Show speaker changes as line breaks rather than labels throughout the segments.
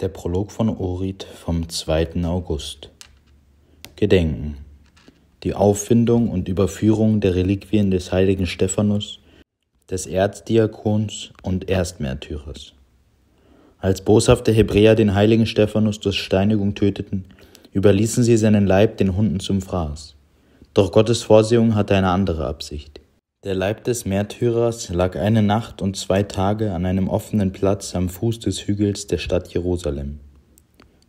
Der Prolog von Orit vom 2. August. Gedenken. Die Auffindung und Überführung der Reliquien des heiligen Stephanus, des Erzdiakons und Erstmärtyrers. Als boshafte Hebräer den heiligen Stephanus durch Steinigung töteten, überließen sie seinen Leib den Hunden zum Fraß. Doch Gottes Vorsehung hatte eine andere Absicht. Der Leib des Märtyrers lag eine Nacht und zwei Tage an einem offenen Platz am Fuß des Hügels der Stadt Jerusalem.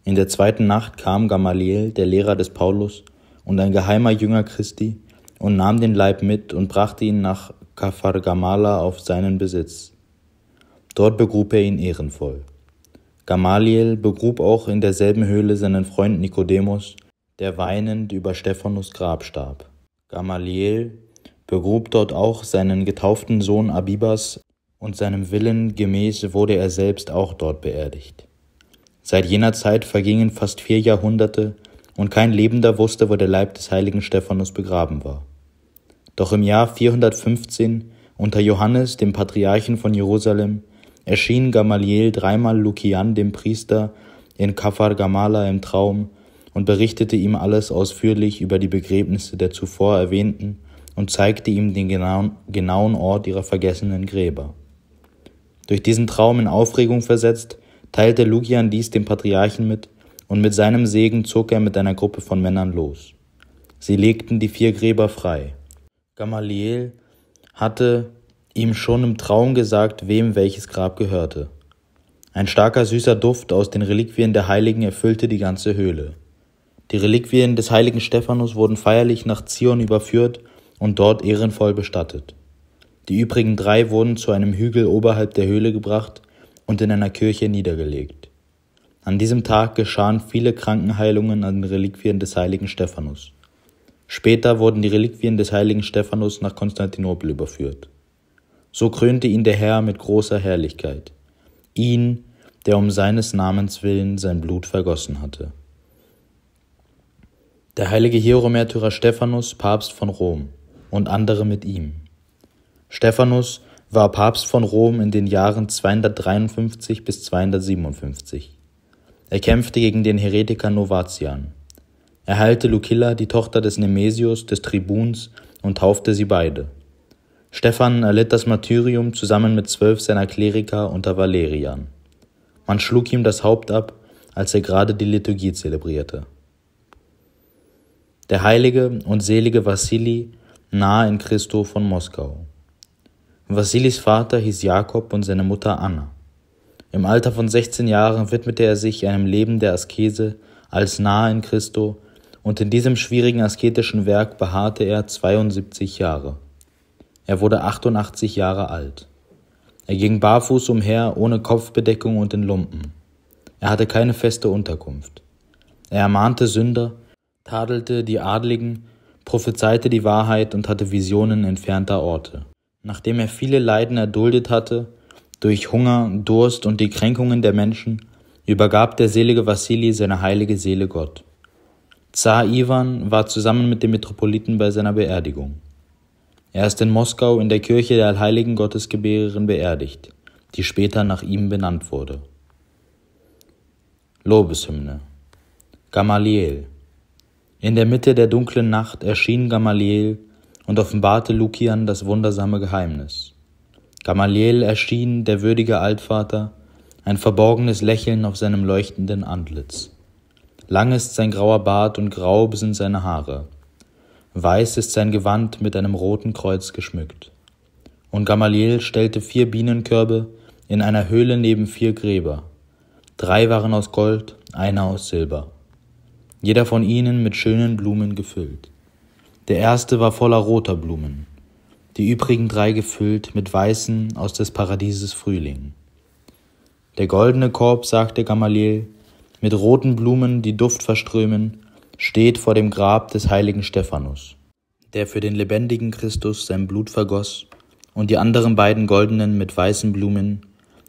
In der zweiten Nacht kam Gamaliel, der Lehrer des Paulus, und ein geheimer Jünger Christi, und nahm den Leib mit und brachte ihn nach Gamala auf seinen Besitz. Dort begrub er ihn ehrenvoll. Gamaliel begrub auch in derselben Höhle seinen Freund Nikodemus, der weinend über Stephanus Grab starb. Gamaliel begrub dort auch seinen getauften Sohn Abibas und seinem Willen gemäß wurde er selbst auch dort beerdigt. Seit jener Zeit vergingen fast vier Jahrhunderte und kein Lebender wusste, wo der Leib des heiligen Stephanus begraben war. Doch im Jahr 415 unter Johannes, dem Patriarchen von Jerusalem, erschien Gamaliel dreimal Lukian, dem Priester, in Kafar Gamala im Traum und berichtete ihm alles ausführlich über die Begräbnisse der zuvor erwähnten und zeigte ihm den genauen, Ort ihrer vergessenen Gräber. Durch diesen Traum in Aufregung versetzt, teilte Lugian dies dem Patriarchen mit, und mit seinem Segen zog er mit einer Gruppe von Männern los. Sie legten die vier Gräber frei. Gamaliel hatte ihm schon im Traum gesagt, wem welches Grab gehörte. Ein starker süßer Duft aus den Reliquien der Heiligen erfüllte die ganze Höhle. Die Reliquien des heiligen Stephanus wurden feierlich nach Zion überführt und dort ehrenvoll bestattet. Die übrigen drei wurden zu einem Hügel oberhalb der Höhle gebracht und in einer Kirche niedergelegt. An diesem Tag geschahen viele Krankenheilungen an den Reliquien des heiligen Stephanus. Später wurden die Reliquien des heiligen Stephanus nach Konstantinopel überführt. So krönte ihn der Herr mit großer Herrlichkeit, ihn, der um seines Namens willen sein Blut vergossen hatte. Der heilige Hieromärtyrer Stephanus, Papst von Rom und andere mit ihm. Stephanus war Papst von Rom in den Jahren 253 bis 257. Er kämpfte gegen den Heretiker Novatian. Er heilte Lucilla, die Tochter des Nemesius, des Tribuns, und taufte sie beide. Stephan erlitt das Martyrium zusammen mit zwölf seiner Kleriker unter Valerian. Man schlug ihm das Haupt ab, als er gerade die Liturgie zelebrierte. Der heilige und selige Vassili nahe in Christo von Moskau. Vassilis Vater hieß Jakob und seine Mutter Anna. Im Alter von 16 Jahren widmete er sich einem Leben der Askese als nahe in Christo und in diesem schwierigen asketischen Werk beharrte er 72 Jahre. Er wurde 88 Jahre alt. Er ging barfuß umher, ohne Kopfbedeckung und in Lumpen. Er hatte keine feste Unterkunft. Er ermahnte Sünder, tadelte die Adligen prophezeite die Wahrheit und hatte Visionen entfernter Orte. Nachdem er viele Leiden erduldet hatte, durch Hunger, Durst und die Kränkungen der Menschen, übergab der selige Vassili seine heilige Seele Gott. Zar Iwan war zusammen mit dem Metropoliten bei seiner Beerdigung. Er ist in Moskau in der Kirche der Allheiligen Gottesgebärerin beerdigt, die später nach ihm benannt wurde. Lobeshymne Gamaliel in der Mitte der dunklen Nacht erschien Gamaliel und offenbarte Lukian das wundersame Geheimnis. Gamaliel erschien, der würdige Altvater, ein verborgenes Lächeln auf seinem leuchtenden Antlitz. Lang ist sein grauer Bart und grau sind seine Haare. Weiß ist sein Gewand mit einem roten Kreuz geschmückt. Und Gamaliel stellte vier Bienenkörbe in einer Höhle neben vier Gräber. Drei waren aus Gold, einer aus Silber jeder von ihnen mit schönen Blumen gefüllt. Der erste war voller roter Blumen, die übrigen drei gefüllt mit weißen aus des Paradieses Frühling. Der goldene Korb, sagte Gamaliel, mit roten Blumen, die Duft verströmen, steht vor dem Grab des heiligen Stephanus, der für den lebendigen Christus sein Blut vergoss, und die anderen beiden goldenen mit weißen Blumen,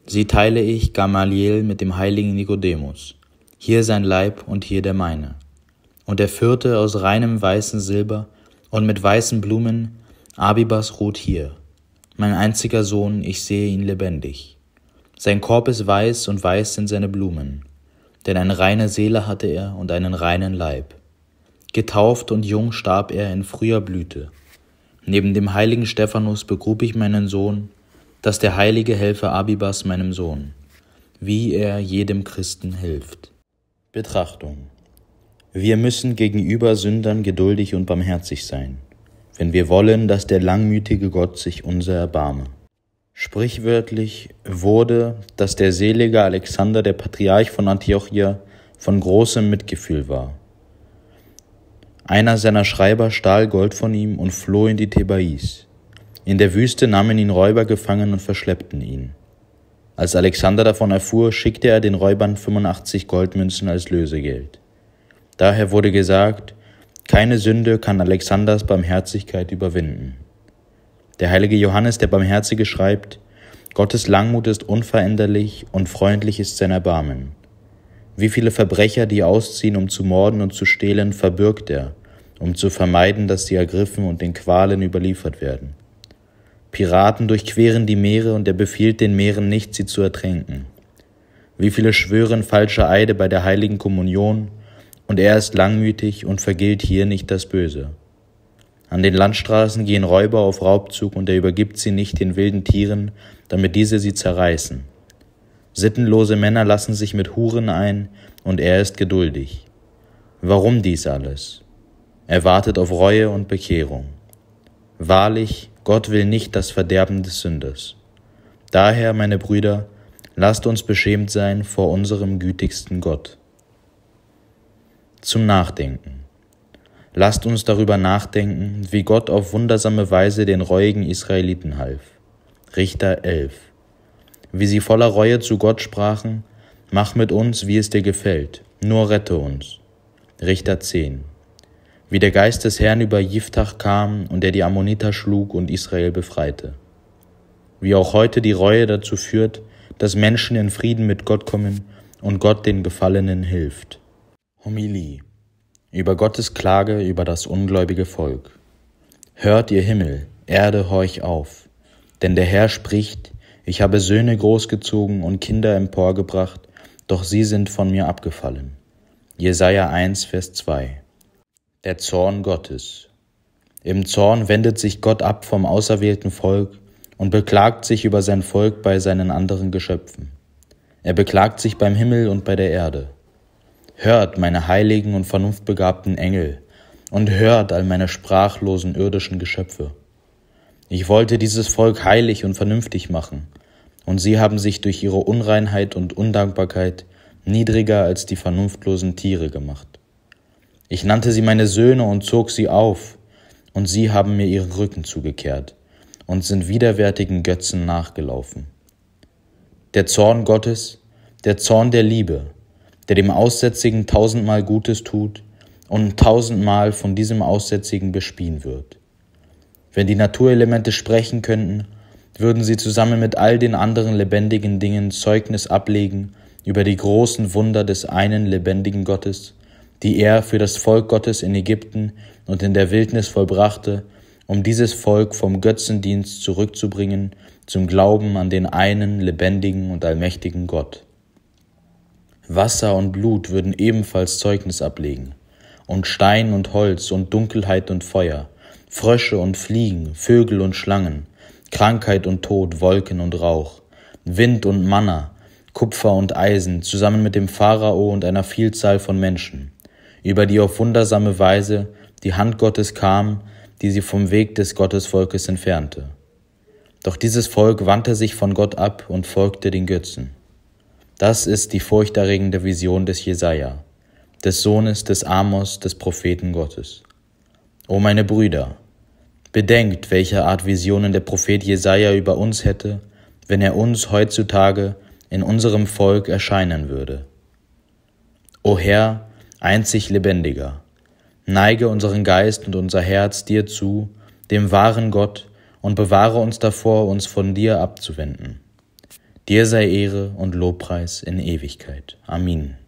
sie teile ich Gamaliel mit dem heiligen Nikodemus, hier sein Leib und hier der meine. Und er führte aus reinem weißen Silber und mit weißen Blumen Abibas ruht hier. Mein einziger Sohn, ich sehe ihn lebendig. Sein Korb ist weiß und weiß sind seine Blumen. Denn eine reine Seele hatte er und einen reinen Leib. Getauft und jung starb er in früher Blüte. Neben dem heiligen Stephanus begrub ich meinen Sohn, dass der Heilige helfe Abibas meinem Sohn, wie er jedem Christen hilft. Betrachtung. Wir müssen gegenüber Sündern geduldig und barmherzig sein, wenn wir wollen, dass der langmütige Gott sich unser erbarme. Sprichwörtlich wurde, dass der selige Alexander, der Patriarch von Antiochia, von großem Mitgefühl war. Einer seiner Schreiber stahl Gold von ihm und floh in die Thebais. In der Wüste nahmen ihn Räuber gefangen und verschleppten ihn. Als Alexander davon erfuhr, schickte er den Räubern 85 Goldmünzen als Lösegeld. Daher wurde gesagt, keine Sünde kann Alexanders Barmherzigkeit überwinden. Der heilige Johannes der Barmherzige schreibt, Gottes Langmut ist unveränderlich und freundlich ist sein Erbarmen. Wie viele Verbrecher, die ausziehen, um zu morden und zu stehlen, verbirgt er, um zu vermeiden, dass sie ergriffen und den Qualen überliefert werden. Piraten durchqueren die Meere und er befiehlt den Meeren nicht, sie zu ertränken. Wie viele schwören falsche Eide bei der heiligen Kommunion, und er ist langmütig und vergilt hier nicht das Böse. An den Landstraßen gehen Räuber auf Raubzug und er übergibt sie nicht den wilden Tieren, damit diese sie zerreißen. Sittenlose Männer lassen sich mit Huren ein und er ist geduldig. Warum dies alles? Er wartet auf Reue und Bekehrung. Wahrlich, Gott will nicht das Verderben des Sünders. Daher, meine Brüder, lasst uns beschämt sein vor unserem gütigsten Gott. Zum Nachdenken. Lasst uns darüber nachdenken, wie Gott auf wundersame Weise den reuigen Israeliten half. Richter 11. Wie sie voller Reue zu Gott sprachen, mach mit uns, wie es dir gefällt, nur rette uns. Richter 10 wie der Geist des Herrn über Jiftach kam und er die Ammoniter schlug und Israel befreite. Wie auch heute die Reue dazu führt, dass Menschen in Frieden mit Gott kommen und Gott den Gefallenen hilft. Homilie über Gottes Klage über das ungläubige Volk. Hört ihr Himmel, Erde, horch auf, denn der Herr spricht, ich habe Söhne großgezogen und Kinder emporgebracht, doch sie sind von mir abgefallen. Jesaja 1, Vers 2. Der Zorn Gottes. Im Zorn wendet sich Gott ab vom auserwählten Volk und beklagt sich über sein Volk bei seinen anderen Geschöpfen. Er beklagt sich beim Himmel und bei der Erde. Hört, meine heiligen und vernunftbegabten Engel, und hört all meine sprachlosen irdischen Geschöpfe. Ich wollte dieses Volk heilig und vernünftig machen, und sie haben sich durch ihre Unreinheit und Undankbarkeit niedriger als die vernunftlosen Tiere gemacht. Ich nannte sie meine Söhne und zog sie auf, und sie haben mir ihren Rücken zugekehrt und sind widerwärtigen Götzen nachgelaufen. Der Zorn Gottes, der Zorn der Liebe, der dem Aussätzigen tausendmal Gutes tut und tausendmal von diesem Aussätzigen bespien wird. Wenn die Naturelemente sprechen könnten, würden sie zusammen mit all den anderen lebendigen Dingen Zeugnis ablegen über die großen Wunder des einen lebendigen Gottes die er für das Volk Gottes in Ägypten und in der Wildnis vollbrachte, um dieses Volk vom Götzendienst zurückzubringen zum Glauben an den einen lebendigen und allmächtigen Gott. Wasser und Blut würden ebenfalls Zeugnis ablegen, und Stein und Holz und Dunkelheit und Feuer, Frösche und Fliegen, Vögel und Schlangen, Krankheit und Tod, Wolken und Rauch, Wind und Manna, Kupfer und Eisen, zusammen mit dem Pharao und einer Vielzahl von Menschen, über die auf wundersame Weise die Hand Gottes kam, die sie vom Weg des Gottesvolkes entfernte. Doch dieses Volk wandte sich von Gott ab und folgte den Götzen. Das ist die furchterregende Vision des Jesaja, des Sohnes des Amos, des Propheten Gottes. O meine Brüder, bedenkt, welche Art Visionen der Prophet Jesaja über uns hätte, wenn er uns heutzutage in unserem Volk erscheinen würde. O Herr, einzig Lebendiger. Neige unseren Geist und unser Herz dir zu, dem wahren Gott, und bewahre uns davor, uns von dir abzuwenden. Dir sei Ehre und Lobpreis in Ewigkeit. Amen.